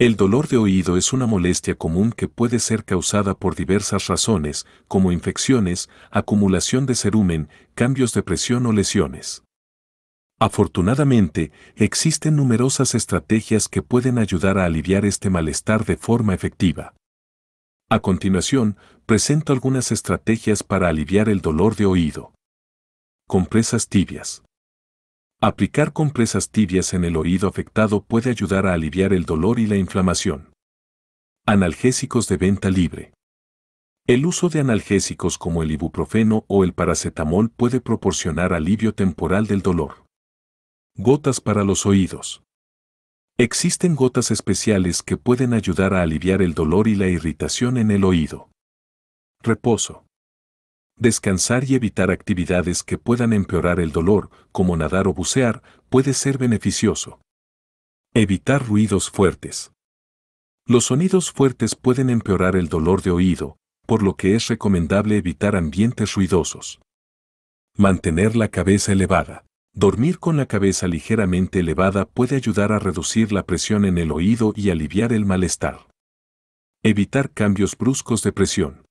El dolor de oído es una molestia común que puede ser causada por diversas razones, como infecciones, acumulación de cerumen, cambios de presión o lesiones. Afortunadamente, existen numerosas estrategias que pueden ayudar a aliviar este malestar de forma efectiva. A continuación, presento algunas estrategias para aliviar el dolor de oído. Compresas tibias. Aplicar compresas tibias en el oído afectado puede ayudar a aliviar el dolor y la inflamación. Analgésicos de venta libre. El uso de analgésicos como el ibuprofeno o el paracetamol puede proporcionar alivio temporal del dolor. Gotas para los oídos. Existen gotas especiales que pueden ayudar a aliviar el dolor y la irritación en el oído. Reposo. Descansar y evitar actividades que puedan empeorar el dolor, como nadar o bucear, puede ser beneficioso. Evitar ruidos fuertes. Los sonidos fuertes pueden empeorar el dolor de oído, por lo que es recomendable evitar ambientes ruidosos. Mantener la cabeza elevada. Dormir con la cabeza ligeramente elevada puede ayudar a reducir la presión en el oído y aliviar el malestar. Evitar cambios bruscos de presión.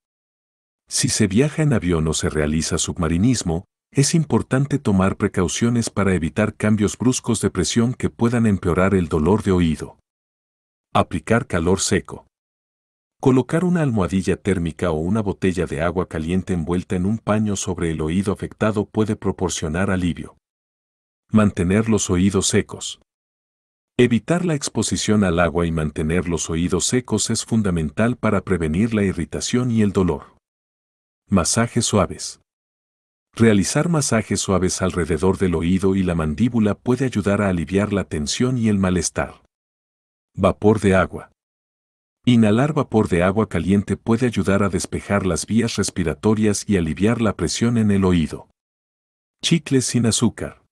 Si se viaja en avión o se realiza submarinismo, es importante tomar precauciones para evitar cambios bruscos de presión que puedan empeorar el dolor de oído. Aplicar calor seco. Colocar una almohadilla térmica o una botella de agua caliente envuelta en un paño sobre el oído afectado puede proporcionar alivio. Mantener los oídos secos. Evitar la exposición al agua y mantener los oídos secos es fundamental para prevenir la irritación y el dolor. Masajes suaves. Realizar masajes suaves alrededor del oído y la mandíbula puede ayudar a aliviar la tensión y el malestar. Vapor de agua. Inhalar vapor de agua caliente puede ayudar a despejar las vías respiratorias y aliviar la presión en el oído. Chicles sin azúcar.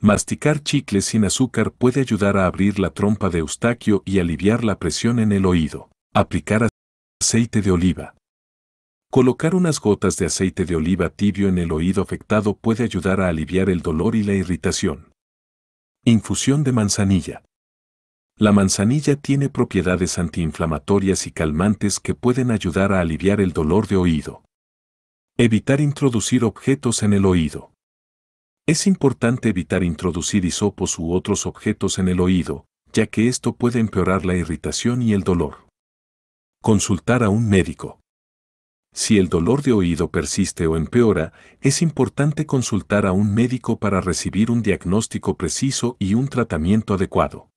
Masticar chicles sin azúcar puede ayudar a abrir la trompa de eustaquio y aliviar la presión en el oído. Aplicar aceite de oliva. Colocar unas gotas de aceite de oliva tibio en el oído afectado puede ayudar a aliviar el dolor y la irritación. Infusión de manzanilla. La manzanilla tiene propiedades antiinflamatorias y calmantes que pueden ayudar a aliviar el dolor de oído. Evitar introducir objetos en el oído. Es importante evitar introducir hisopos u otros objetos en el oído, ya que esto puede empeorar la irritación y el dolor. Consultar a un médico. Si el dolor de oído persiste o empeora, es importante consultar a un médico para recibir un diagnóstico preciso y un tratamiento adecuado.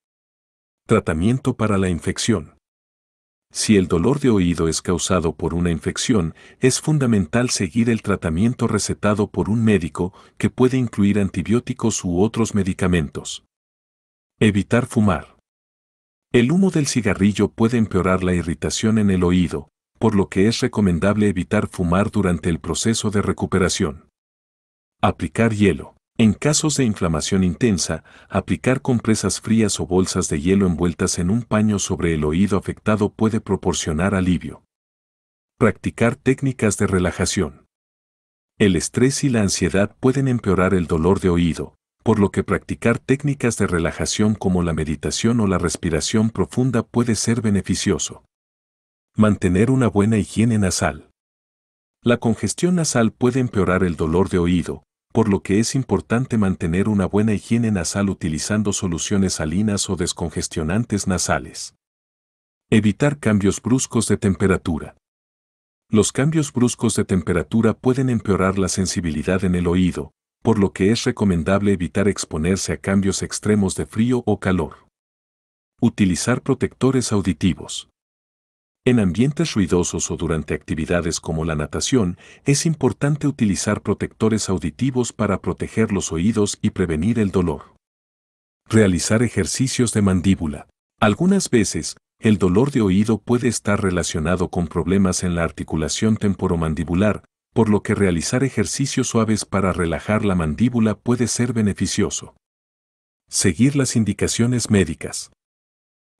Tratamiento para la infección. Si el dolor de oído es causado por una infección, es fundamental seguir el tratamiento recetado por un médico, que puede incluir antibióticos u otros medicamentos. Evitar fumar. El humo del cigarrillo puede empeorar la irritación en el oído, por lo que es recomendable evitar fumar durante el proceso de recuperación. Aplicar hielo. En casos de inflamación intensa, aplicar compresas frías o bolsas de hielo envueltas en un paño sobre el oído afectado puede proporcionar alivio. Practicar técnicas de relajación. El estrés y la ansiedad pueden empeorar el dolor de oído, por lo que practicar técnicas de relajación como la meditación o la respiración profunda puede ser beneficioso. Mantener una buena higiene nasal. La congestión nasal puede empeorar el dolor de oído, por lo que es importante mantener una buena higiene nasal utilizando soluciones salinas o descongestionantes nasales. Evitar cambios bruscos de temperatura. Los cambios bruscos de temperatura pueden empeorar la sensibilidad en el oído, por lo que es recomendable evitar exponerse a cambios extremos de frío o calor. Utilizar protectores auditivos. En ambientes ruidosos o durante actividades como la natación, es importante utilizar protectores auditivos para proteger los oídos y prevenir el dolor. Realizar ejercicios de mandíbula. Algunas veces, el dolor de oído puede estar relacionado con problemas en la articulación temporomandibular, por lo que realizar ejercicios suaves para relajar la mandíbula puede ser beneficioso. Seguir las indicaciones médicas.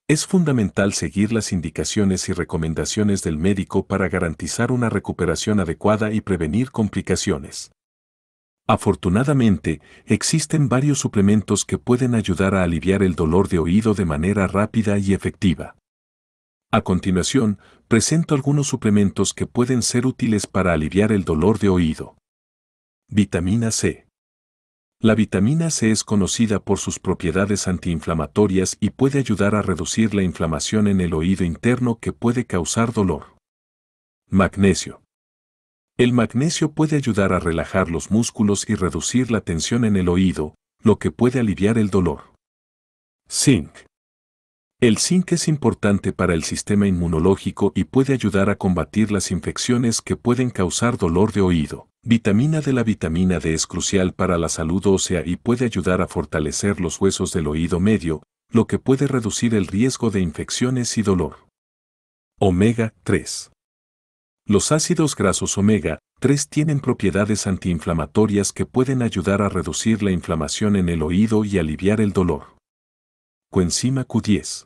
Es fundamental seguir las indicaciones y recomendaciones del médico para garantizar una recuperación adecuada y prevenir complicaciones. Afortunadamente, existen varios suplementos que pueden ayudar a aliviar el dolor de oído de manera rápida y efectiva. A continuación, presento algunos suplementos que pueden ser útiles para aliviar el dolor de oído. Vitamina C. La vitamina C es conocida por sus propiedades antiinflamatorias y puede ayudar a reducir la inflamación en el oído interno que puede causar dolor. Magnesio. El magnesio puede ayudar a relajar los músculos y reducir la tensión en el oído, lo que puede aliviar el dolor. Zinc. El zinc es importante para el sistema inmunológico y puede ayudar a combatir las infecciones que pueden causar dolor de oído. Vitamina D La vitamina D es crucial para la salud ósea y puede ayudar a fortalecer los huesos del oído medio, lo que puede reducir el riesgo de infecciones y dolor. Omega 3. Los ácidos grasos omega 3 tienen propiedades antiinflamatorias que pueden ayudar a reducir la inflamación en el oído y aliviar el dolor. Coenzima Q10.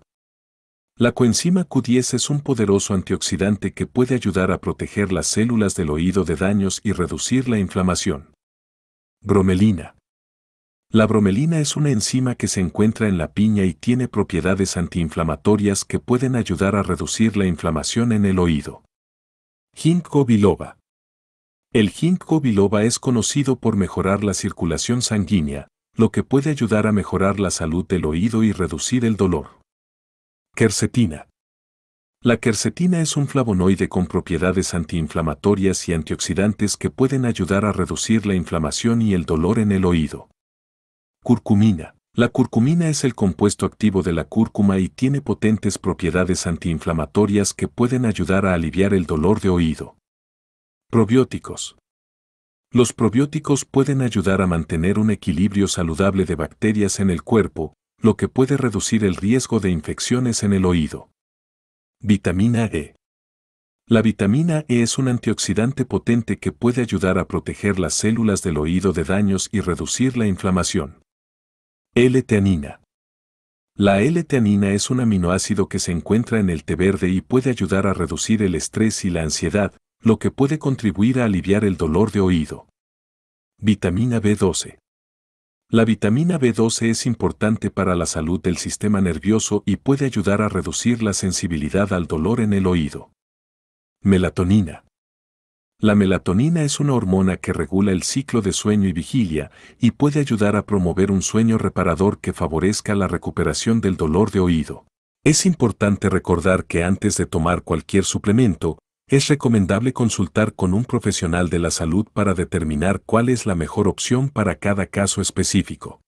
La coenzima Q10 es un poderoso antioxidante que puede ayudar a proteger las células del oído de daños y reducir la inflamación. Bromelina. La bromelina es una enzima que se encuentra en la piña y tiene propiedades antiinflamatorias que pueden ayudar a reducir la inflamación en el oído. Ginkgo biloba. El ginkgo biloba es conocido por mejorar la circulación sanguínea, lo que puede ayudar a mejorar la salud del oído y reducir el dolor. Quercetina. La quercetina es un flavonoide con propiedades antiinflamatorias y antioxidantes que pueden ayudar a reducir la inflamación y el dolor en el oído. Curcumina. La curcumina es el compuesto activo de la cúrcuma y tiene potentes propiedades antiinflamatorias que pueden ayudar a aliviar el dolor de oído. Probióticos. Los probióticos pueden ayudar a mantener un equilibrio saludable de bacterias en el cuerpo, lo que puede reducir el riesgo de infecciones en el oído. Vitamina E. La vitamina E es un antioxidante potente que puede ayudar a proteger las células del oído de daños y reducir la inflamación. L-teanina. La L-teanina es un aminoácido que se encuentra en el té verde y puede ayudar a reducir el estrés y la ansiedad, lo que puede contribuir a aliviar el dolor de oído. Vitamina B12. La vitamina B12 es importante para la salud del sistema nervioso y puede ayudar a reducir la sensibilidad al dolor en el oído. Melatonina. La melatonina es una hormona que regula el ciclo de sueño y vigilia y puede ayudar a promover un sueño reparador que favorezca la recuperación del dolor de oído. Es importante recordar que antes de tomar cualquier suplemento, es recomendable consultar con un profesional de la salud para determinar cuál es la mejor opción para cada caso específico.